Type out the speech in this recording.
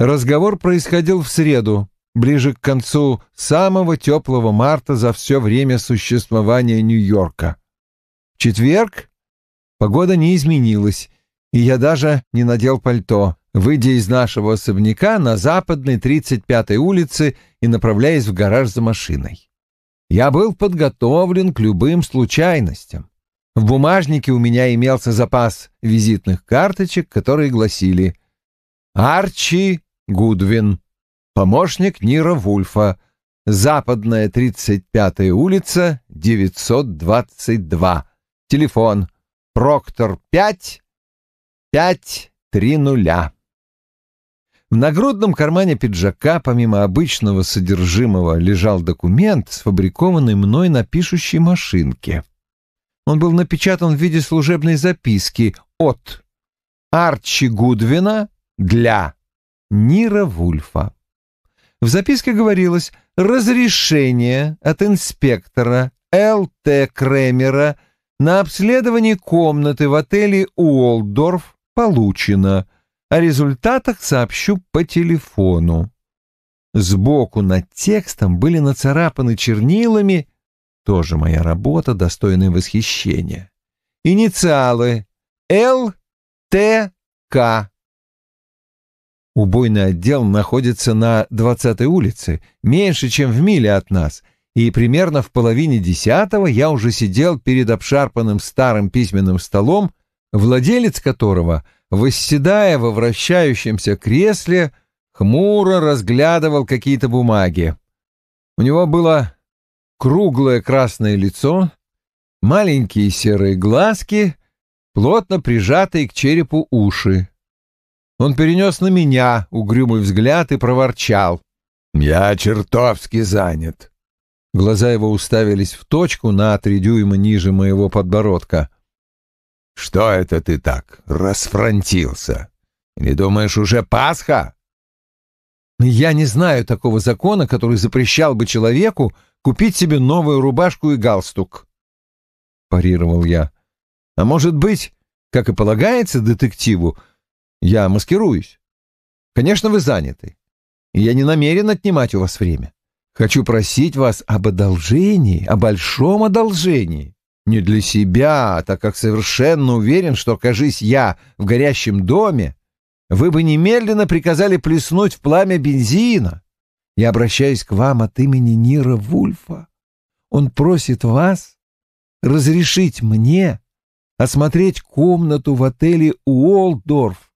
Разговор происходил в среду, ближе к концу самого теплого марта за все время существования Нью-Йорка. В четверг погода не изменилась, и я даже не надел пальто, выйдя из нашего особняка на западной 35-й улице и направляясь в гараж за машиной. Я был подготовлен к любым случайностям. В бумажнике у меня имелся запас визитных карточек, которые гласили «Арчи Гудвин, помощник Нира Вульфа, Западная 35-я улица, 922. Телефон Проктор 5 530. В нагрудном кармане пиджака, помимо обычного содержимого, лежал документ, сфабрикованный мной на пишущей машинке. Он был напечатан в виде служебной записки от Арчи Гудвина для Нира Вульфа. В записке говорилось «разрешение от инспектора Л.Т. Кремера на обследование комнаты в отеле Уолдорф получено. О результатах сообщу по телефону». Сбоку над текстом были нацарапаны чернилами тоже моя работа, достойная восхищения. Инициалы Л.Т.К. Убойный отдел находится на 20-й улице, меньше, чем в миле от нас, и примерно в половине десятого я уже сидел перед обшарпанным старым письменным столом, владелец которого, восседая во вращающемся кресле, хмуро разглядывал какие-то бумаги. У него было круглое красное лицо, маленькие серые глазки, плотно прижатые к черепу уши. Он перенес на меня угрюмый взгляд и проворчал. «Я чертовски занят». Глаза его уставились в точку на три дюйма ниже моего подбородка. «Что это ты так расфронтился? Не думаешь, уже Пасха?» «Я не знаю такого закона, который запрещал бы человеку купить себе новую рубашку и галстук», — парировал я. «А может быть, как и полагается детективу, — я маскируюсь. Конечно, вы заняты. И я не намерен отнимать у вас время. Хочу просить вас об одолжении, о большом одолжении. Не для себя, а так как совершенно уверен, что, окажись я в горящем доме, вы бы немедленно приказали плеснуть в пламя бензина. Я обращаюсь к вам от имени Нира Вульфа. Он просит вас разрешить мне осмотреть комнату в отеле Уолдорф